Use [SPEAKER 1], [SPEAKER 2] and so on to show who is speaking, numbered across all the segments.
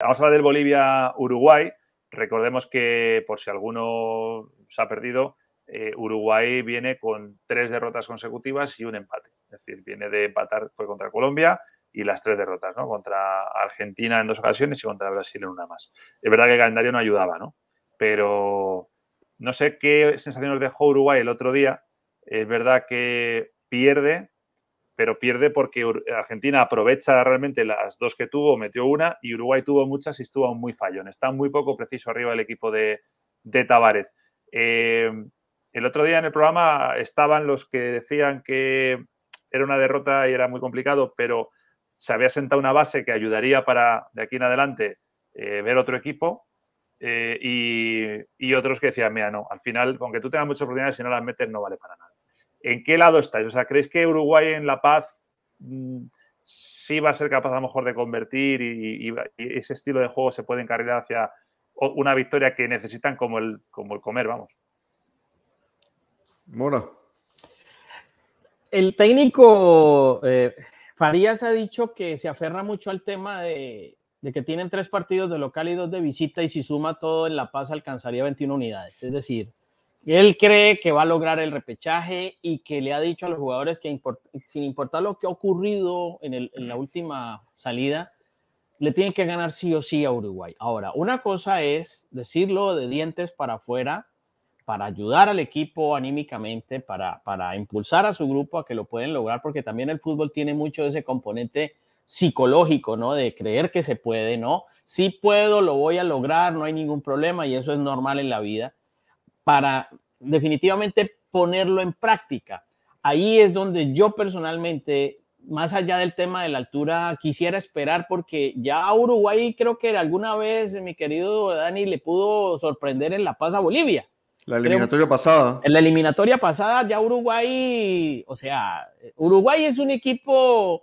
[SPEAKER 1] Vamos a hablar del Bolivia-Uruguay. Recordemos que, por si alguno se ha perdido, eh, Uruguay viene con tres derrotas consecutivas y un empate. Es decir, viene de empatar, fue contra Colombia y las tres derrotas, ¿no? Contra Argentina en dos ocasiones y contra Brasil en una más. Es verdad que el calendario no ayudaba, ¿no? Pero no sé qué sensación nos dejó Uruguay el otro día. Es verdad que pierde, pero pierde porque Argentina aprovecha realmente las dos que tuvo, metió una, y Uruguay tuvo muchas y estuvo muy fallón. Está muy poco preciso arriba el equipo de, de Tavares. Eh, el otro día en el programa estaban los que decían que era una derrota y era muy complicado, pero se había sentado una base que ayudaría para de aquí en adelante eh, ver otro equipo. Eh, y, y, otros que decían, mira, no, al final, aunque tú tengas muchas oportunidades, si no las metes, no vale para nada. ¿en qué lado estáis? O sea, ¿creéis que Uruguay en La Paz mm, sí va a ser capaz a lo mejor de convertir y, ese estilo de juego se puede encargar hacia una victoria que necesitan como el, como el comer, vamos?
[SPEAKER 2] Mona. El técnico eh, Farías ha dicho que se aferra mucho al tema de, de que tienen tres partidos de local y dos de visita y si suma todo en La Paz alcanzaría 21 unidades. Es decir, él cree que va a lograr el repechaje y que le ha dicho a los jugadores que sin importar lo que ha ocurrido en, la última salida, le tienen que ganar sí o sí a Uruguay. Ahora, una cosa es decirlo de dientes para afuera, para ayudar al equipo anímicamente, para, impulsar a su grupo a que lo pueden lograr, porque también el fútbol tiene mucho ese componente psicológico, ¿no? De creer que se puede, ¿no? Sí puedo, lo voy a lograr, no hay ningún problema y eso es normal en la vida para definitivamente ponerlo en práctica. Ahí es donde yo personalmente, más allá del tema de la altura, quisiera esperar porque ya Uruguay creo que alguna vez mi querido Dani le pudo sorprender en La Paz a Bolivia.
[SPEAKER 3] La eliminatoria pasada.
[SPEAKER 2] En la eliminatoria pasada ya Uruguay, o sea, Uruguay es un equipo,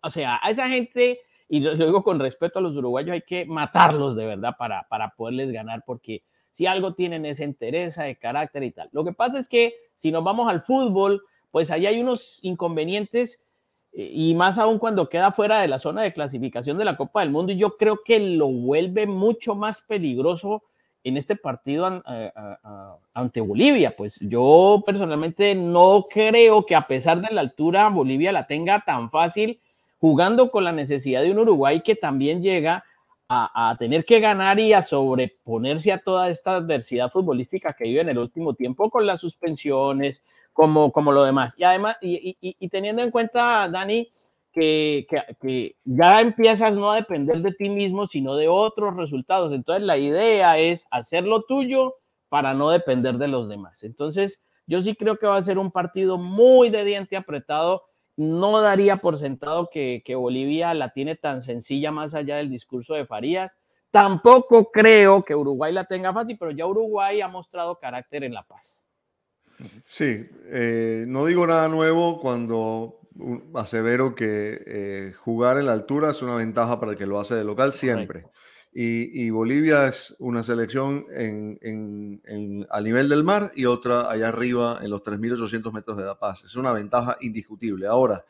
[SPEAKER 2] o sea, a esa gente, y lo digo con respeto a los uruguayos, hay que matarlos de verdad para, para poderles ganar porque si algo tienen ese interés, de carácter y tal. Lo que pasa es que si nos vamos al fútbol, pues ahí hay unos inconvenientes eh, y más aún cuando queda fuera de la zona de clasificación de la Copa del Mundo y yo creo que lo vuelve mucho más peligroso en este partido ante Bolivia. Pues yo personalmente no creo que a pesar de la altura Bolivia la tenga tan fácil jugando con la necesidad de un Uruguay que también llega a, tener que ganar y a sobreponerse a toda esta adversidad futbolística que vive en el último tiempo con las suspensiones, como, como lo demás. Y además, y, teniendo en cuenta, Dani, que, que, ya empiezas no a depender de ti mismo, sino de otros resultados. Entonces la idea es hacer lo tuyo para no depender de los demás. Entonces yo sí creo que va a ser un partido muy de diente apretado no daría por sentado que, Bolivia la tiene tan sencilla más allá del discurso de Farías. Tampoco creo que Uruguay la tenga fácil, pero ya Uruguay ha mostrado carácter en la paz.
[SPEAKER 3] Sí, eh, no digo nada nuevo cuando asevero que eh, jugar en la altura es una ventaja para el que lo hace de local siempre y, Bolivia es una selección a nivel del mar y otra allá arriba en los 3.800 metros de La Paz. Es una ventaja indiscutible. Ahora,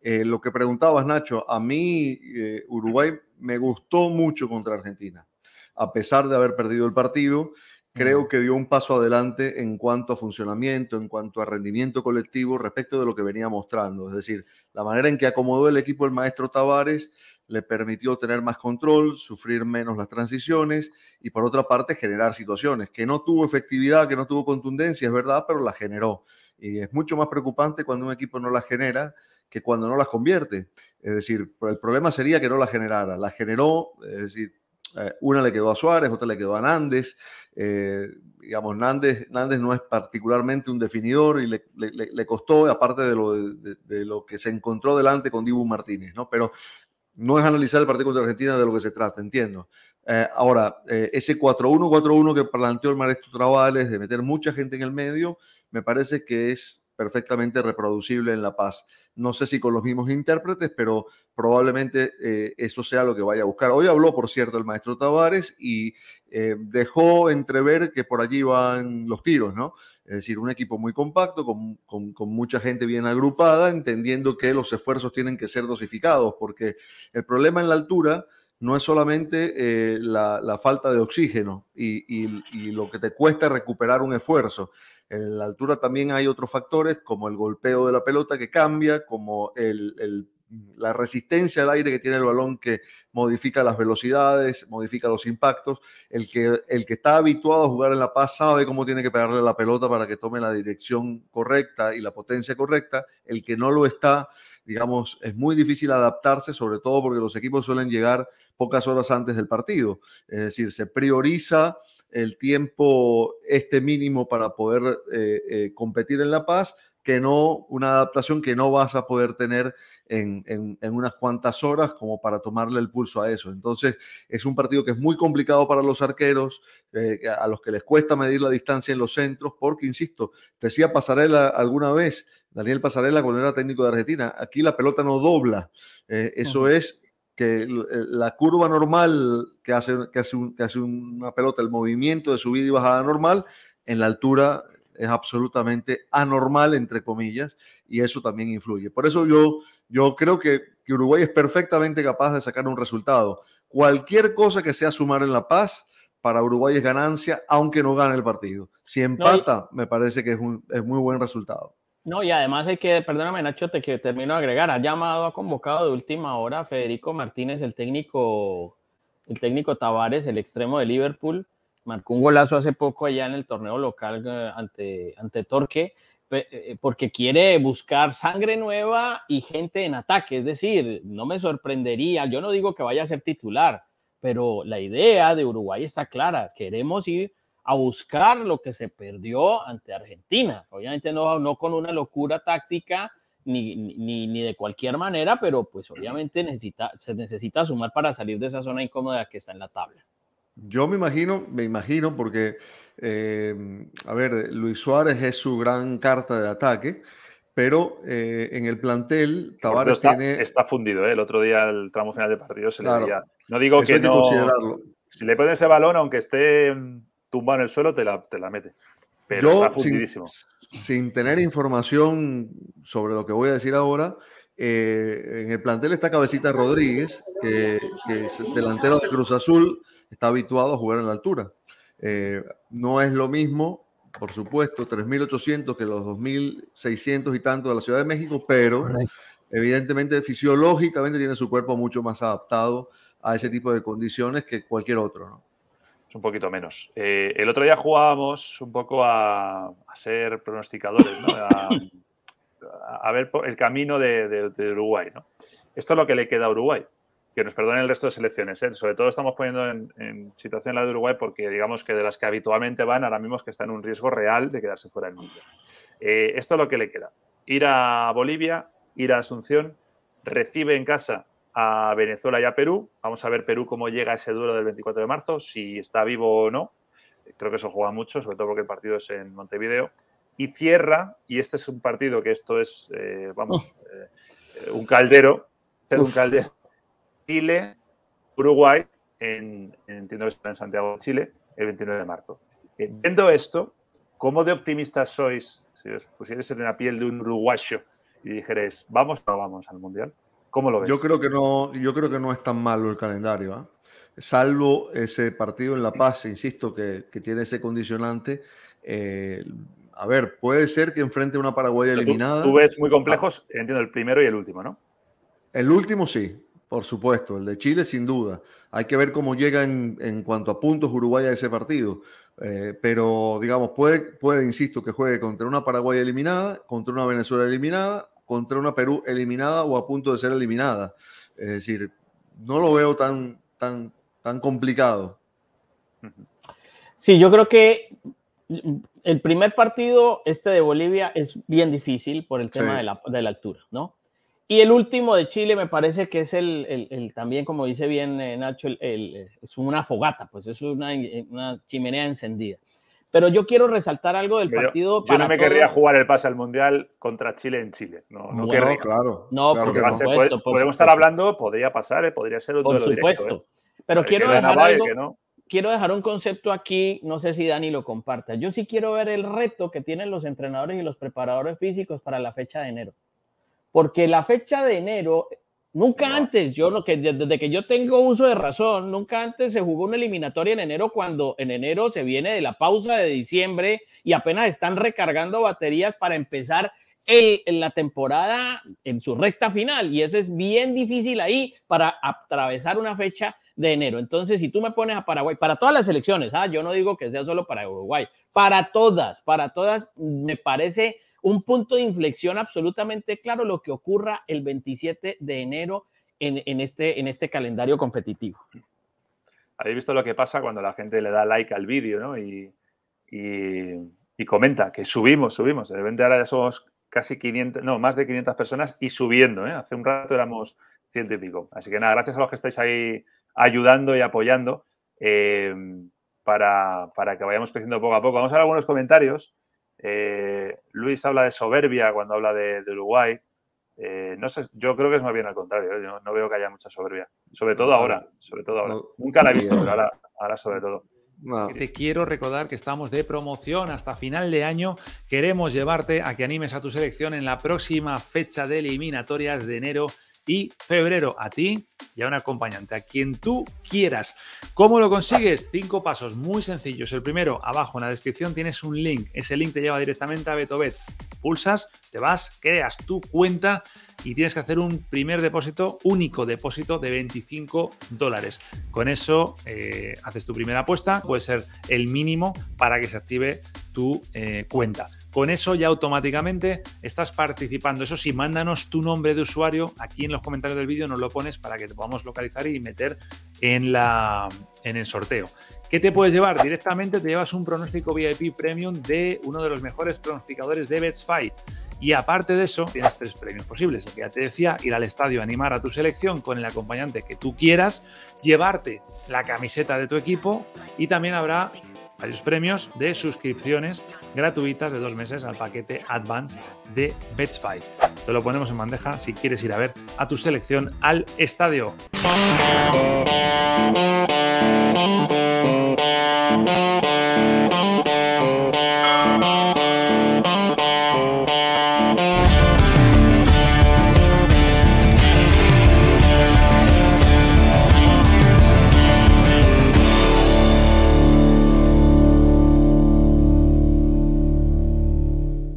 [SPEAKER 3] eh, lo que preguntabas, Nacho, a mí eh, Uruguay me gustó mucho contra Argentina, a pesar de haber perdido el partido. Creo que dio un paso adelante en cuanto a funcionamiento, en cuanto a rendimiento colectivo respecto de lo que venía mostrando. Es decir, la manera en que acomodó el equipo el maestro Tavares, le permitió tener más control, sufrir menos las transiciones y por otra parte generar situaciones que no tuvo efectividad, que no tuvo contundencia, es verdad, pero la generó. Y es mucho más preocupante cuando un equipo no la genera que cuando no las convierte. Es decir, el problema sería que no la generara. La generó, es decir, eh, una le quedó a Suárez, otra le quedó a Nández. Eh, digamos, Nández, Nández, no es particularmente un definidor y le, costó, aparte de lo, de, lo, que se encontró delante con Dibu Martínez, ¿no? Pero no es analizar el partido contra Argentina de lo que se trata, entiendo. Eh, ahora, eh, ese 4-1-4-1 que planteó el maestro Trabales de meter mucha gente en el medio, me parece que es perfectamente reproducible en La Paz. No sé si con los mismos intérpretes, pero probablemente eh, eso sea lo que vaya a buscar. Hoy habló, por cierto, el maestro Tavares y eh, dejó entrever que por allí van los tiros, ¿no? Es decir, un equipo muy compacto, con, mucha gente bien agrupada, entendiendo que los esfuerzos tienen que ser dosificados, porque el problema en la altura no es solamente eh, la, falta de oxígeno y, lo que te cuesta recuperar un esfuerzo. En la altura también hay otros factores como el golpeo de la pelota que cambia, como el, la resistencia al aire que tiene el balón que modifica las velocidades, modifica los impactos. El que, el que está habituado a jugar en La Paz sabe cómo tiene que pegarle la pelota para que tome la dirección correcta y la potencia correcta. El que no lo está digamos, es muy difícil adaptarse, sobre todo porque los equipos suelen llegar pocas horas antes del partido. Es decir, se prioriza el tiempo este mínimo para poder eh, eh, competir en La Paz que no, una adaptación que no vas a poder tener en, unas cuantas horas como para tomarle el pulso a eso. Entonces, es un partido que es muy complicado para los arqueros, eh, a los que les cuesta medir la distancia en los centros, porque, insisto, decía Pasarela alguna vez, Daniel Pasarela cuando era técnico de Argentina, aquí la pelota no dobla, eh, eso es que la curva normal que hace, que hace una pelota, el movimiento de subida y bajada normal, en la altura es absolutamente anormal, entre comillas, y eso también influye. Por eso yo, yo creo que, Uruguay es perfectamente capaz de sacar un resultado. Cualquier cosa que sea sumar en La Paz, para Uruguay es ganancia, aunque no gane el partido. Si empata, me parece que es un es muy buen resultado.
[SPEAKER 2] No, y además hay que, perdóname Nacho, te que termino de agregar, ha llamado, ha convocado de última hora a Federico Martínez, el técnico, el técnico Tavares, el extremo de Liverpool, marcó un golazo hace poco allá en el torneo local eh, ante, ante Torque, eh, eh, porque quiere buscar sangre nueva y gente en ataque. Es decir, no me sorprendería, yo no digo que vaya a ser titular, pero la idea de Uruguay está clara. Queremos ir a buscar lo que se perdió ante Argentina. Obviamente no, no con una locura táctica ni, ni, ni, de cualquier manera, pero pues obviamente se necesita sumar para salir de esa zona incómoda que está en la tabla.
[SPEAKER 3] Yo me imagino, me imagino, porque, em, a ver, Luis Suárez es su gran carta de ataque, pero eh, en el plantel Tavares está, tiene...
[SPEAKER 1] Está fundido, ¿eh? el otro día el tramo final de partido se le No digo que, Si le pones ese balón, aunque esté em, tumbado en el suelo, te la, mete. Pero está fundidísimo.
[SPEAKER 3] sin tener información sobre lo que voy a decir ahora, eh, en el plantel está Cabecita Rodríguez, que, es delantero de Cruz Azul, está habituado a jugar en la altura. Eh, no es lo mismo, por supuesto, 3.800 que los 2.600 y tanto de la Ciudad de México, pero evidentemente fisiológicamente tiene su cuerpo mucho más adaptado a ese tipo de condiciones que cualquier otro. Es un poquito menos.
[SPEAKER 1] Eh, el otro día jugábamos un poco a, ser pronosticadores, ¿no? a ver el camino de, Uruguay. ¿no? Esto es lo que le queda a Uruguay. Que nos perdonen el resto de selecciones. ¿eh? Sobre todo estamos poniendo en, situación la de Uruguay porque digamos que de las que habitualmente van, ahora mismo que está en un riesgo real de quedarse fuera del mundo... Eh, esto es lo que le queda. Ir a Bolivia, ir a Asunción, recibe en casa a Venezuela y a Perú. Vamos a ver Perú cómo llega ese duelo del 24 de marzo, si está vivo o no. Creo que eso juega mucho, sobre todo porque el partido es en Montevideo y cierra, y este es un partido que esto es, eh, vamos, eh, un caldero, un caldero, Chile, Uruguay, en, entiendo que en Santiago de Chile, el 29 de marzo. Eh, viendo esto, ¿cómo de optimistas sois? Si os pusierais en la piel de un uruguayo y dijerais, vamos o no vamos al Mundial,
[SPEAKER 3] ¿cómo lo ves? Yo creo que no, yo creo que no es tan malo el calendario, ¿ah? salvo ese partido en La Paz, insisto, que, tiene ese condicionante a ver, puede ser que enfrente a una Paraguay eliminada. Tú, ves muy complejos,
[SPEAKER 1] ah. entiendo, el primero y el último, ¿no?
[SPEAKER 3] El último sí, por supuesto. El de Chile, sin duda. Hay que ver cómo llega en, cuanto a puntos Uruguay a ese partido. Eh, pero, digamos, puede, puede, insisto, que juegue contra una Paraguay eliminada, contra una Venezuela eliminada, contra una Perú eliminada o a punto de ser eliminada. Es decir, no lo veo tan, tan, tan complicado.
[SPEAKER 2] Sí, yo creo que el primer partido, este de Bolivia, es bien difícil por el tema de, la, altura, ¿no? Y el último de Chile me parece que es el, también, como dice bien eh, Nacho, eh, es una fogata, pues es una, chimenea encendida. Pero yo quiero resaltar algo del partido. Yo no me querría
[SPEAKER 1] jugar el pase al Mundial contra Chile en Chile. No, no Claro, no, porque podemos estar hablando, podría pasar, eh, podría ser otro supuesto. Pero quiero resaltar algo
[SPEAKER 2] quiero dejar un concepto aquí, no sé si Dani lo comparta. Yo sí quiero ver el reto que tienen los entrenadores y los preparadores físicos para la fecha de enero. Porque la fecha de enero, nunca antes, yo lo que desde que yo tengo uso de razón, nunca antes se jugó una eliminatoria en enero cuando en enero se viene de la pausa de diciembre y apenas están recargando baterías para empezar la temporada en su recta final. Y eso es bien difícil ahí para atravesar una fecha de enero. Entonces, si tú me pones a Paraguay, para todas las elecciones, ¿ah? yo no digo que sea solo para Uruguay, para todas, para todas, me parece un punto de inflexión absolutamente claro lo que ocurra el 27 de enero en, este, en este calendario competitivo. Habéis
[SPEAKER 1] visto lo que pasa cuando la gente le da like al vídeo ¿no? y, y, comenta que subimos, subimos. De repente ahora ya somos casi 500, no, más de 500 personas y subiendo. ¿eh? Hace un rato éramos ciento y pico. Así que nada, gracias a los que estáis ahí ayudando y apoyando eh, para, que vayamos creciendo poco a poco. Vamos a ver algunos comentarios. Eh, Luis habla de soberbia cuando habla de, Uruguay. Eh, no sé, yo creo que es más bien al contrario. no veo que haya mucha soberbia. Sobre todo ahora. Sobre todo Nunca la he visto, pero ahora, sobre todo. Te quiero recordar que estamos de promoción hasta final de año. Queremos llevarte a que animes a tu selección en la próxima fecha de eliminatorias de enero y febrero. A ti y a un acompañante, a quien tú quieras. ¿Cómo lo consigues? Cinco pasos muy sencillos. El primero, abajo en la descripción tienes un link. Ese link te lleva directamente a Betobet. Pulsas, te vas, creas tu cuenta y tienes que hacer un primer depósito, único depósito de 25 dólares. Con eso eh, haces tu primera apuesta, puede ser el mínimo para que se active tu eh, cuenta. Con eso ya automáticamente estás participando. Eso sí, mándanos tu nombre de usuario. Aquí en los comentarios del vídeo nos lo pones para que te podamos localizar y meter en, la, en el sorteo. ¿Qué te puedes llevar? Directamente te llevas un pronóstico VIP Premium de uno de los mejores pronosticadores de Fight. Y aparte de eso, tienes tres premios posibles. El que ya te decía, ir al estadio a animar a tu selección con el acompañante que tú quieras, llevarte la camiseta de tu equipo y también habrá varios premios de suscripciones gratuitas de dos meses al paquete Advance de Betsfight. Te lo ponemos en bandeja si quieres ir a ver a tu selección al estadio.